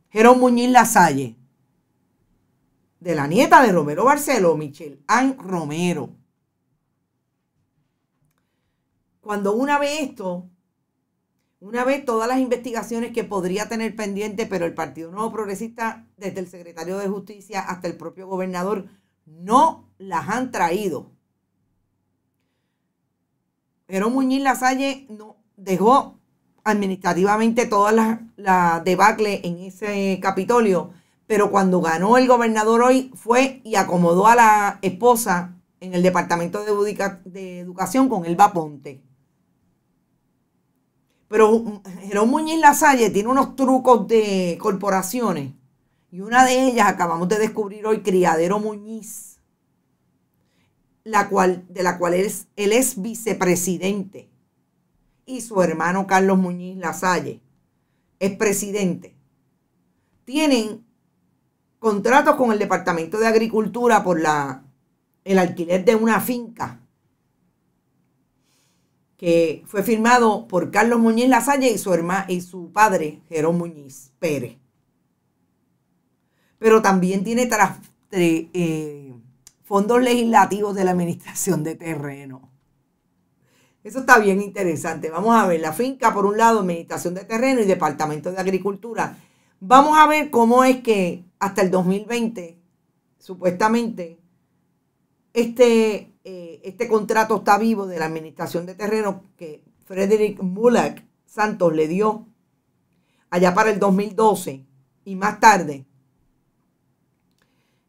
Jerón Muñiz Lasalle. De la nieta de Romero Barceló, Michelle Ann Romero. Cuando una vez esto, una vez todas las investigaciones que podría tener pendiente, pero el Partido Nuevo Progresista, desde el secretario de Justicia hasta el propio gobernador, no las han traído. Pero Muñiz Lasalle no dejó administrativamente todas las la debacle en ese Capitolio, pero cuando ganó el gobernador hoy fue y acomodó a la esposa en el Departamento de, Educación con el vaponte. Pero mm, Jerón Muñiz Lasalle tiene unos trucos de corporaciones. Y una de ellas acabamos de descubrir hoy, Criadero Muñiz, la cual, de la cual él es, él es vicepresidente. Y su hermano Carlos Muñiz Lasalle es presidente. Tienen contratos con el Departamento de Agricultura por el alquiler de una finca que fue firmado por Carlos Muñiz Lasalle y su, y su padre, Jerón Muñiz Pérez. Pero también tiene tras, eh, eh, fondos legislativos de la administración de terreno. Eso está bien interesante. Vamos a ver la finca, por un lado, administración de terreno y departamento de agricultura. Vamos a ver cómo es que hasta el 2020, supuestamente, este eh, este contrato está vivo de la administración de terreno que Frederick Mulak Santos le dio allá para el 2012 y más tarde,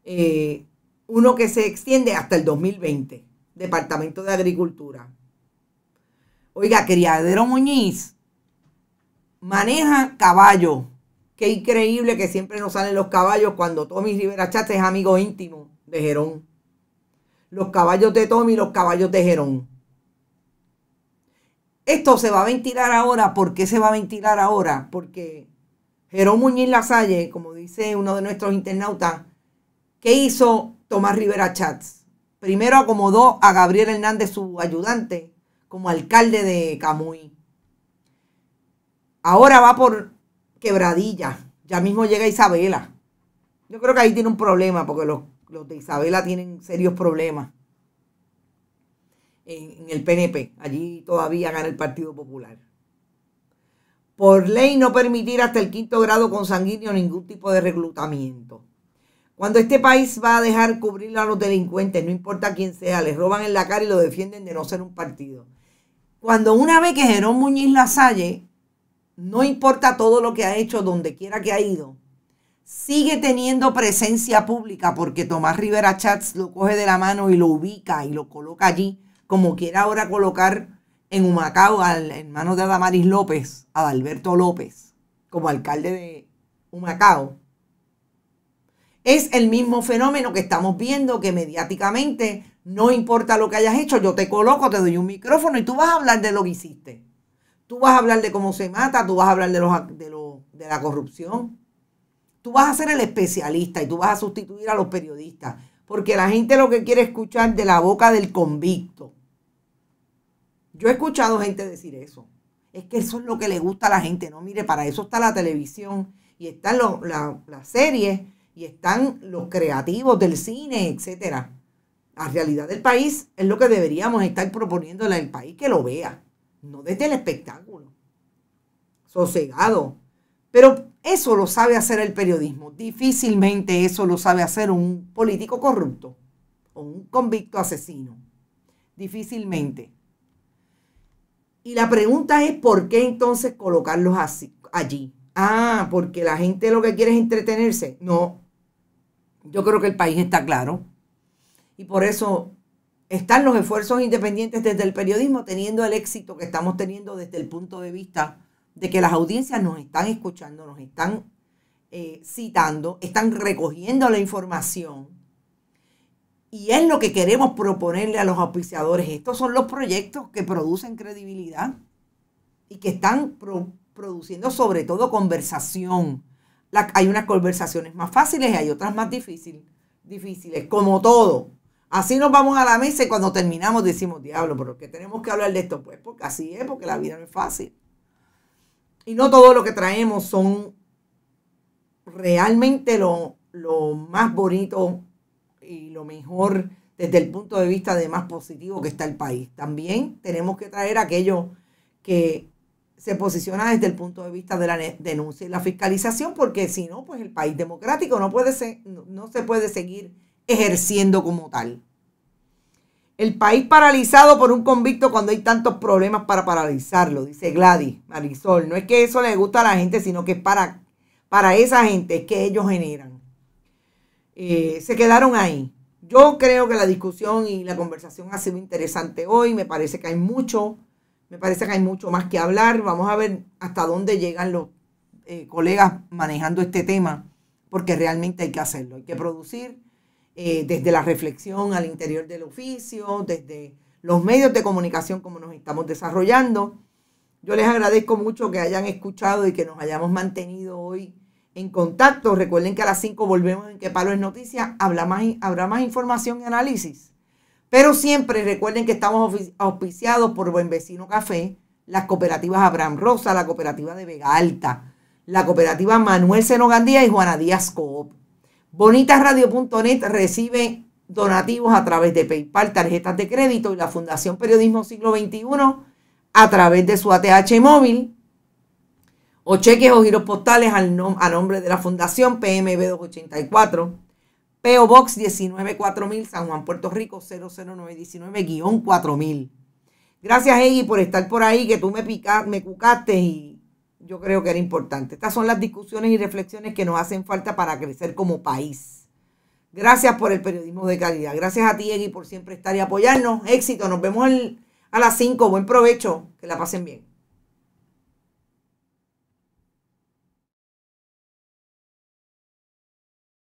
eh, uno que se extiende hasta el 2020, Departamento de Agricultura. Oiga, criadero Muñiz maneja caballos. Qué increíble que siempre nos salen los caballos cuando Tommy Rivera Chávez es amigo íntimo de Jerón los caballos de Tommy y los caballos de Gerón. Esto se va a ventilar ahora. ¿Por qué se va a ventilar ahora? Porque Gerón Muñiz Lasalle, como dice uno de nuestros internautas, ¿qué hizo Tomás Rivera Chats? Primero acomodó a Gabriel Hernández, su ayudante, como alcalde de Camuy. Ahora va por quebradilla. Ya mismo llega Isabela. Yo creo que ahí tiene un problema porque los los de Isabela tienen serios problemas en, el PNP. Allí todavía gana el Partido Popular. Por ley no permitir hasta el quinto grado consanguíneo ningún tipo de reclutamiento. Cuando este país va a dejar cubrirlo a los delincuentes, no importa quién sea, les roban en la cara y lo defienden de no ser un partido. Cuando una vez que Jerón Muñiz Lasalle, no importa todo lo que ha hecho, donde quiera que ha ido, sigue teniendo presencia pública porque Tomás Rivera Chats lo coge de la mano y lo ubica y lo coloca allí, como quiera ahora colocar en Humacao al hermano de Adamaris López, a Alberto López, como alcalde de Humacao. Es el mismo fenómeno que estamos viendo que mediáticamente no importa lo que hayas hecho, yo te coloco, te doy un micrófono y tú vas a hablar de lo que hiciste. Tú vas a hablar de cómo se mata, tú vas a hablar de, los, de, de la corrupción, Tú vas a ser el especialista y tú vas a sustituir a los periodistas. Porque la gente lo que quiere escuchar de la boca del convicto. Yo he escuchado gente decir eso. Es que eso es lo que le gusta a la gente. No, mire, para eso está la televisión y están la, las series y están los creativos del cine, etcétera. La realidad del país es lo que deberíamos estar proponiéndole al país que lo vea, no desde el espectáculo, sosegado. Pero eso lo sabe hacer el periodismo. Difícilmente eso lo sabe hacer un político corrupto o un convicto asesino. Difícilmente. Y la pregunta es, ¿por qué entonces colocarlos así, allí? Ah, porque la gente lo que quiere es entretenerse. No, yo creo que el país está claro. Y por eso están los esfuerzos independientes desde el periodismo teniendo el éxito que estamos teniendo desde el punto de vista de que las audiencias nos están escuchando, nos están eh, citando, están recogiendo la información. Y es lo que queremos proponerle a los auspiciadores. Estos son los proyectos que producen credibilidad y que están produciendo sobre todo conversación. hay unas conversaciones más fáciles y hay otras más difícil, difíciles, como todo. Así nos vamos a la mesa y cuando terminamos decimos, diablo, pero qué tenemos que hablar de esto, pues porque así es, porque la vida no es fácil. Y no todo lo que traemos son realmente lo, más bonito y lo mejor desde el punto de vista de más positivo que está el país. También tenemos que traer aquello que se posiciona desde el punto de vista de la denuncia y la fiscalización, porque si no, pues el país democrático no, puede ser, no se puede seguir ejerciendo como tal. El país paralizado por un convicto cuando hay tantos problemas para paralizarlo, dice Gladys Marisol. No es que eso le gusta a la gente, sino que es para, para esa gente es que ellos generan. Eh, se quedaron ahí. Yo creo que la discusión y la conversación ha sido interesante hoy. Me parece que hay mucho, me parece que hay mucho más que hablar. Vamos a ver hasta dónde llegan los eh, colegas manejando este tema, porque realmente hay que hacerlo. Hay que producir eh, desde la reflexión al interior del oficio, desde los medios de comunicación como nos estamos desarrollando. Yo les agradezco mucho que hayan escuchado y que nos hayamos mantenido hoy en contacto. Recuerden que a las 5 volvemos en Que Palo es Noticia. Habla más, habrá más información y análisis. Pero siempre recuerden que estamos auspiciados por Buen Vecino Café, las cooperativas Abraham Rosa, la cooperativa de Vega Alta, la cooperativa Manuel Senogandía y Juana Díaz Coop. Bonitasradio.net recibe donativos a través de PayPal, tarjetas de crédito y la Fundación Periodismo Siglo XXI a través de su ATH móvil o cheques o giros postales al a nombre de la Fundación PMB 284, PO Box 194000 San Juan, Puerto Rico 00919-4000. Gracias, Egi por estar por ahí, que tú me, picaste, me cucaste y yo creo que era importante. Estas son las discusiones y reflexiones que nos hacen falta para crecer como país. Gracias por el periodismo de calidad. Gracias a ti, Egi, por siempre estar y apoyarnos. Éxito. Nos vemos a las 5. Buen provecho. Que la pasen bien.